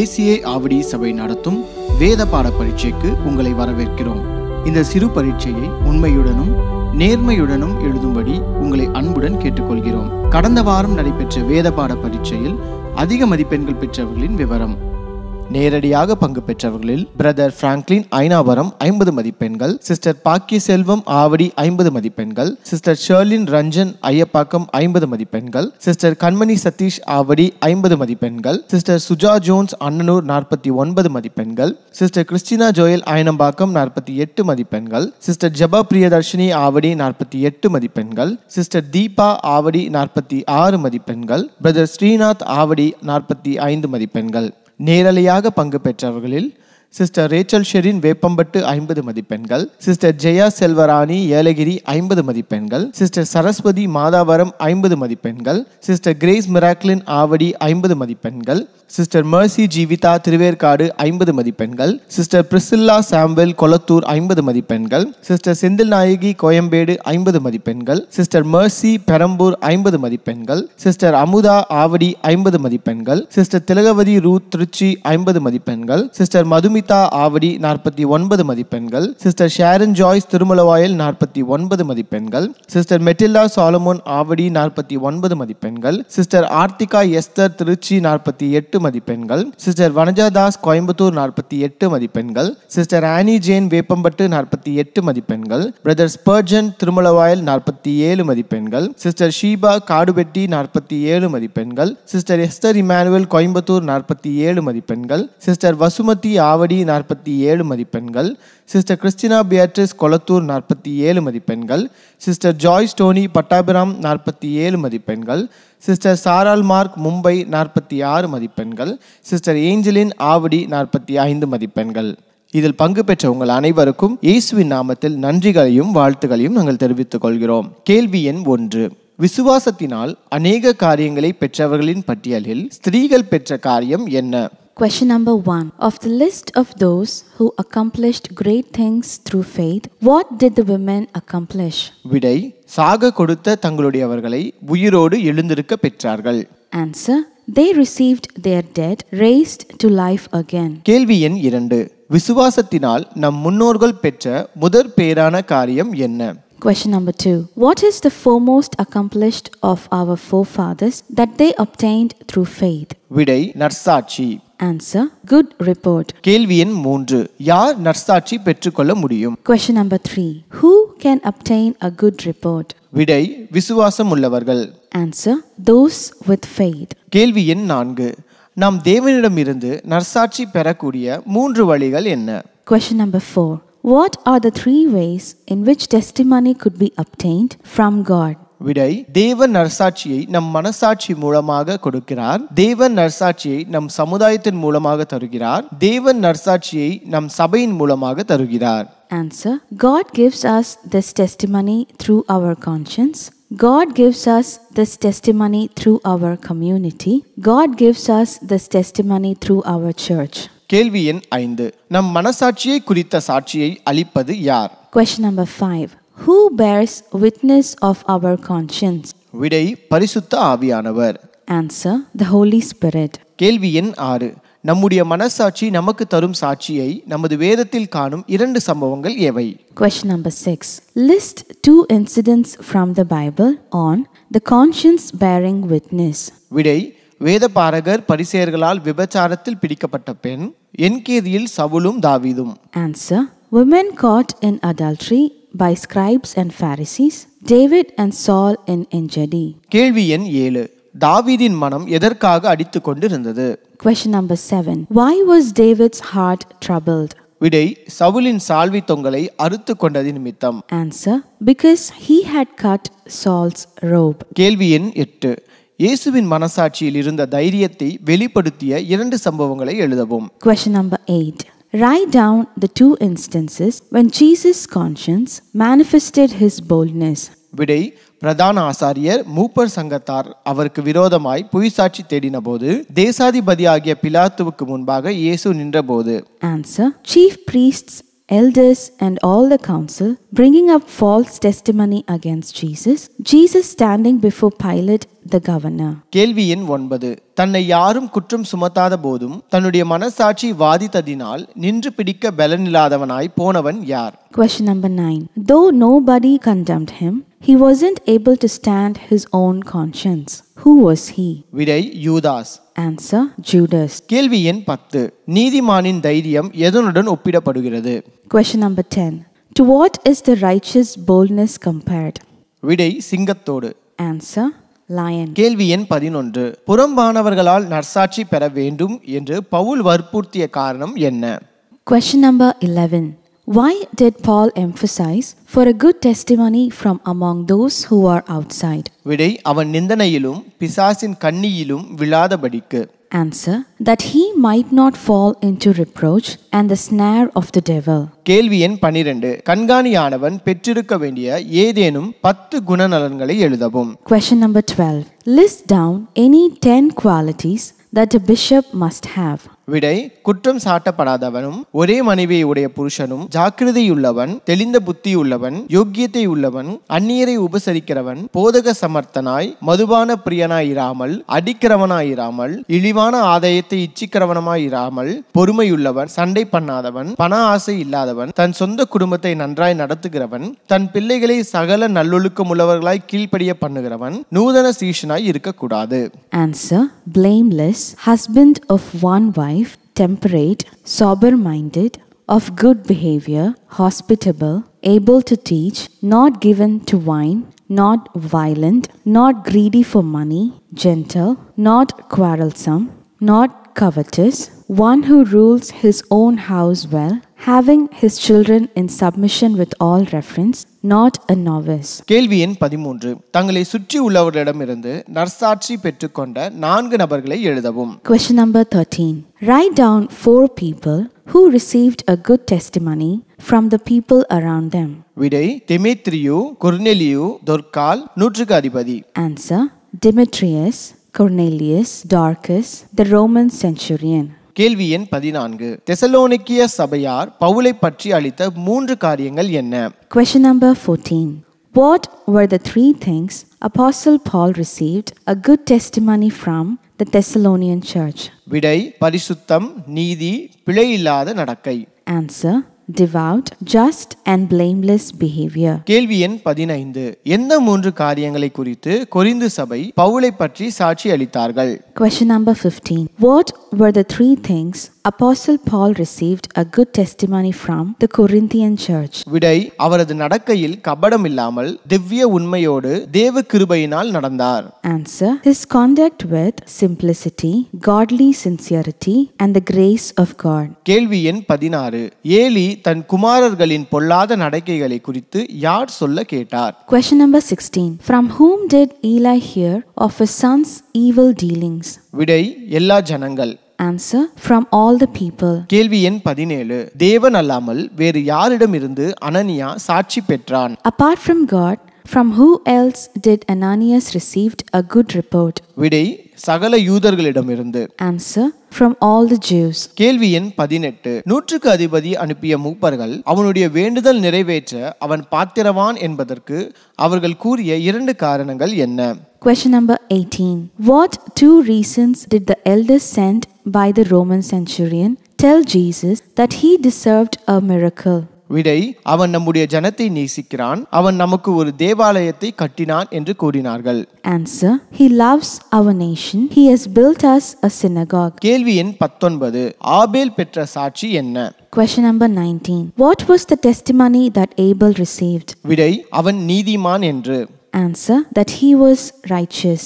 ACA Avadi சபை நடத்தும் வேத பாட பரீட்சைக்கு உங்களை வரவேற்கிறோம் இந்த சிறு பரீட்சையை உண்மையுடனும் நேர்மையுடனும் எழுதும்படி உங்களை அன்புடன் கேட்டுக்கொள்கிறோம் கடந்த வாரம் நடைபெற்ற வேத பாட பரீட்சையில் அதிக மதிப்பெண்கள் பெற்றவர்களின் விவரம் நேரடியாக பங்கு பெற்றவர்களில் பிரதர் பிராங்க்லின் ஐனாவரம் ஐம்பது மதிப்பெண்கள் சிஸ்டர் பாக்கிய செல்வம் ஆவடி ஐம்பது மதிப்பெண்கள் சிஸ்டர் ஷெர்லின் ரஞ்சன் ஐயப்பாக்கம் ஐம்பது மதிப்பெண்கள் சிஸ்டர் கண்மணி சதீஷ் ஆவடி ஐம்பது மதிப்பெண்கள் சிஸ்டர் சுஜா ஜோன்ஸ் அன்னனூர் நாற்பத்தி ஒன்பது மதிப்பெண்கள் சிஸ்டர் கிறிஸ்டினா ஜோயல் ஆயனம்பாக்கம் நாற்பத்தி எட்டு மதிப்பெண்கள் சிஸ்டர் ஜபா பிரியதர்ஷினி ஆவடி நாற்பத்தி எட்டு மதிப்பெண்கள் சிஸ்டர் தீபா ஆவடி நாற்பத்தி ஆறு மதிப்பெண்கள் பிரதர் ஸ்ரீநாத் ஆவடி நாற்பத்தி ஐந்து மதிப்பெண்கள் நேரலையாக பங்கு பெற்றவர்களில் சிஸ்டர் ரேச்சல் ஷெரின் வேப்பம்பட்டு ஐம்பது மதிப்பெண்கள் சிஸ்டர் ஜெயா செல்வராணி ஏலகிரி ஐம்பது மதிப்பெண்கள் சிஸ்டர் சரஸ்வதி மாதாவரம் ஐம்பது மதிப்பெண்கள் சிஸ்டர் கிரேஸ் மிராக்லின் ஆவடி ஐம்பது மதிப்பெண்கள் சிஸ்டர் மர்சி ஜீவிதா திருவேற்காடு ஐம்பது மதிப்பெண்கள் சிஸ்டர் பிரிசில்லா சாம்வெல் கொளத்தூர் ஐம்பது மதிப்பெண்கள் சிஸ்டர் செந்தில் நாயகி கோயம்பேடு ஐம்பது மதிப்பெண்கள் சிஸ்டர் மர்சி பெரம்பூர் ஐம்பது மதிப்பெண்கள் சிஸ்டர் அமுதா ஆவடி ஐம்பது மதிப்பெண்கள் சிஸ்டர் திலகவதி ரூத் திருச்சி ஐம்பது மதிப்பெண்கள் சிஸ்டர் மதுமி கவிதா ஆவடி நாற்பத்தி ஒன்பது மதிப்பெண்கள் சிஸ்டர் ஷேரன் ஜாய்ஸ் திருமலவாயல் நாற்பத்தி ஒன்பது மதிப்பெண்கள் சிஸ்டர் மெட்டில்லா சாலமோன் ஆவடி நாற்பத்தி ஒன்பது மதிப்பெண்கள் சிஸ்டர் ஆர்த்திகா எஸ்தர் திருச்சி நாற்பத்தி எட்டு மதிப்பெண்கள் சிஸ்டர் வனஜா தாஸ் கோயம்புத்தூர் நாற்பத்தி எட்டு மதிப்பெண்கள் சிஸ்டர் ஆனி ஜேன் வேப்பம்பட்டு நாற்பத்தி எட்டு மதிப்பெண்கள் பிரதர் ஸ்பர்ஜன் திருமலவாயல் நாற்பத்தி ஏழு மதிப்பெண்கள் சிஸ்டர் ஷீபா காடுபெட்டி நாற்பத்தி ஏழு மதிப்பெண்கள் சிஸ்டர் எஸ்தர் இமானுவல் கோயம்புத்தூர் நாற்பத்தி ஏழு மதிப்பெண்கள் சிஸ்டர் வசுமதி ஆவடி டி நாற்பத்தி ஏழு மதிப்பெண்கள் சிஸ்டர் கிறிஸ்டினா பியாட்ரிஸ் கொளத்தூர் நாற்பத்தி ஏழு மதிப்பெண்கள் சிஸ்டர் ஜாய் ஸ்டோனி பட்டாபிராம் நாற்பத்தி ஏழு மதிப்பெண்கள் சிஸ்டர் சாரால் மார்க் மும்பை நாற்பத்தி ஆறு மதிப்பெண்கள் சிஸ்டர் ஏஞ்சலின் ஆவடி நாற்பத்தி ஐந்து மதிப்பெண்கள் இதில் பங்கு பெற்ற உங்கள் அனைவருக்கும் இயேசுவின் நாமத்தில் நன்றிகளையும் வாழ்த்துகளையும் நாங்கள் தெரிவித்துக் கொள்கிறோம் கேள்வி எண் ஒன்று விசுவாசத்தினால் அநேக காரியங்களை பெற்றவர்களின் பட்டியலில் ஸ்திரீகள் பெற்ற காரியம் என்ன Question number one Of the list of those who accomplished great things through faith, what did the women accomplish? Answer They received their dead raised to life again. Question number two What is the foremost accomplished of our forefathers that they obtained through faith? விடை Answer. Good report. கேள்வி எண் மூன்று யார் நற்சாட்சி பெற்றுக்கொள்ள முடியும் Question number three. Who can obtain a good report? விடை விசுவாசம் உள்ளவர்கள் Answer. Those with faith. கேள்வி எண் நான்கு நாம் தேவனிடமிருந்து நற்சாட்சி பெறக்கூடிய மூன்று வழிகள் என்ன Question number four. What are the three ways in which testimony could be obtained from God? விடை தேவன் நரசாட்சியை நம் மனசாட்சி மூலமாக கொடுக்கிறார் தேவன் நரசாட்சியை நம் சமுதாயத்தின் மூலமாக தருகிறார் தேவன் நரசாட்சியை நம் சபையின் மூலமாக தருகிறார் Answer God gives us this testimony through our conscience. God gives us this testimony through our community. God gives us this testimony through our church. கேள்வி எண் ஐந்து நம் மனசாட்சியை குறித்த சாட்சியை அளிப்பது யார் question number five Who bears witness of our conscience? விடை பரிசுத்த ஆவியானவர் Answer the Holy Spirit. கேள்வி எண் ஆறு நம்முடைய மனசாட்சி நமக்கு தரும் சாட்சியை நமது வேதத்தில் காணும் இரண்டு சம்பவங்கள் எவை Question number 6. List two incidents from the Bible on the conscience bearing witness. விடை வேதபாரகர் பரிசேயர்களால் விபச்சாரத்தில் பிடிக்கப்பட்ட பெண் என்கேதியில் சவுலும் தாவீதும் Answer. Women caught in adultery by scribes and Pharisees, David and Saul in Engedi. கேள்வி எண் ஏழு தாவீதின் மனம் எதற்காக அடித்து கொண்டிருந்தது Question number 7. Why was David's heart troubled? விடை சவுலின் சால்வி தொங்கலை அறுத்து கொண்டது நிமித்தம் Answer. Because he had cut Saul's robe. கேள்வி எண் எட்டு இயேசுவின் மனசாட்சியில் இருந்த தைரியத்தை வெளிப்படுத்திய இரண்டு சம்பவங்களை எழுதவும் Question number 8. Write down the two instances when Jesus' conscience manifested his boldness. விடை பிரதான ஆசாரியர் மூப்பர் சங்கத்தார் அவருக்கு விரோதமாய் சாட்சி தேடின போது தேசாதிபதி ஆகிய பிலாத்துவுக்கு முன்பாக இயேசு நின்ற போது answer chief priests elders, and all the council, bringing up false testimony against Jesus, Jesus standing before Pilate, the governor. கேள்வி எண் ஒன்பது தன்னை யாரும் குற்றம் சுமத்தாத போதும் தன்னுடைய மனசாட்சி வாதித்ததினால் நின்று பிடிக்க பலனில்லாதவனாய் போனவன் யார் Question number 9. Though nobody condemned him, he wasn't able to stand his own conscience. Who was he விடை யூதாஸ் ஆன்சர் ஜூடஸ் கேள்வி எண் பத்து நீதிமானின் தைரியம் எதனுடன் ஒப்பிடப்படுகிறது question number ten to what is the righteous boldness compared விடை சிங்கத்தோடு ஆன்சர் Lion. கேள்வி எண் பதினொன்று புறம்பானவர்களால் நற்சாட்சி பெற வேண்டும் என்று பவுல் வற்புறுத்திய காரணம் என்ன Question number 11. Why did Paul emphasize for a good testimony from among those who are outside? Answer that he might not fall into reproach and the snare of the devil. கண்காணியானவன் பெற்றிருக்க வேண்டிய ஏதேனும் பத்து குணநலன்களை எழுதவும் Question number 12. List down any 10 qualities that a bishop must have. விடை குற்றம் சாட்டப்படாதவனும் ஒரே மனைவியை உடைய புருஷனும் ஜாக்கிரதையுள்ளவன் தெளிந்த புத்தியுள்ளவன் யோக்கியத்தை உள்ளவன் அந்நியரை உபசரிக்கிறவன் போதக சமர்த்தனாய் மதுபான பிரியனாயிராமல் அடிக்கிறவனாயிராமல் இழிவான ஆதாயத்தை இச்சிக்கிறவனமாயிராமல் பொறுமையுள்ளவன் சண்டை பண்ணாதவன் பண ஆசை இல்லாதவன் தன் சொந்த குடும்பத்தை நன்றாய் நடத்துகிறவன் தன் பிள்ளைகளை சகல நல்லொழுக்கம் உள்ளவர்களாய் கீழ்ப்படிய பண்ணுகிறவன் நூதன சீஷனாய் இருக்கக்கூடாது answer blameless husband of one temperate, sober minded, of good behavior, hospitable, able to teach, not given to wine, not violent, not greedy for money, gentle, not quarrelsome, not covetous, one who rules his own house well, having his children in submission with all reference, not a novice. கேள்வி எண் பதிமூன்று தங்களை சுற்றி உள்ளவர்களிடமிருந்து நற்சாட்சி பெற்றுக்கொண்ட நான்கு நபர்களை எழுதவும் Question number 13. Write down four people who received a good testimony from the people around them. விடை தெமேத்ரியு கொர்னெலியு தொர்க்கால் நூற்றுக்கு அதிபதி Answer Demetrius, Cornelius, Dorcas, the Roman centurion. கேள்வி எண் பதினான்கு தெசலோனிக்கிய சபையார் பவுலை பற்றி அளித்த மூன்று காரியங்கள் என்ன question number fourteen what were the three things Apostle Paul received a good testimony from the Thessalonian church? விடை பரிசுத்தம் நீதி பிழையில்லாத நடக்கை answer devout, just and blameless behavior. கேள்வி எண் பதினைந்து எந்த மூன்று காரியங்களை குறித்து கொரிந்து சபை பவுலை பற்றி சாட்சி அளித்தார்கள் Question number 15. What were the three things Apostle Paul received a good testimony from the Corinthian church? விடை அவரது நடக்கையில் கபடம் இல்லாமல் திவ்ய உண்மையோடு தேவ கிருபையினால் நடந்தார் Answer. His conduct with simplicity, godly sincerity and the grace of God. கேள்வி எண் பதினாறு ஏலி தன் குமாரர்களின் பொல்லாத நடக்கைகளை குறித்து யார் சொல்ல கேட்டார் Question number 16 From whom did Eli hear of his son's evil dealings விடை எல்லா ஜனங்கள் answer from all the people கேள்வி எண் பதினேழு தேவன் அல்லாமல் வேறு யாரிடமிருந்து அனனியா சாட்சி பெற்றான் Apart from God, From who else did Ananias received a good report? விடை சகல யூதர்களிடமிருந்து Answer from all the Jews. கேள்வி எண் பதினெட்டு நூற்றுக்கு அதிபதி அனுப்பிய மூப்பர்கள் அவனுடைய வேண்டுதல் நிறைவேற்ற அவன் பாத்திரவான் என்பதற்கு அவர்கள் கூறிய இரண்டு காரணங்கள் என்ன Question number 18. What two reasons did the elders sent by the Roman centurion tell Jesus that he deserved a miracle? விடை அவன் நம்முடைய ஜனத்தை நேசிக்கிறான் அவன் நமக்கு ஒரு தேவாலயத்தை கட்டினான் என்று கூறினார்கள் Answer He loves our nation He has built us a synagogue கேள்வி எண் 19 ஆபேல் பெற்ற சாட்சி என்ன Question number 19 What was the testimony that Abel received விடை அவன் நீதிமான் என்று Answer that he was righteous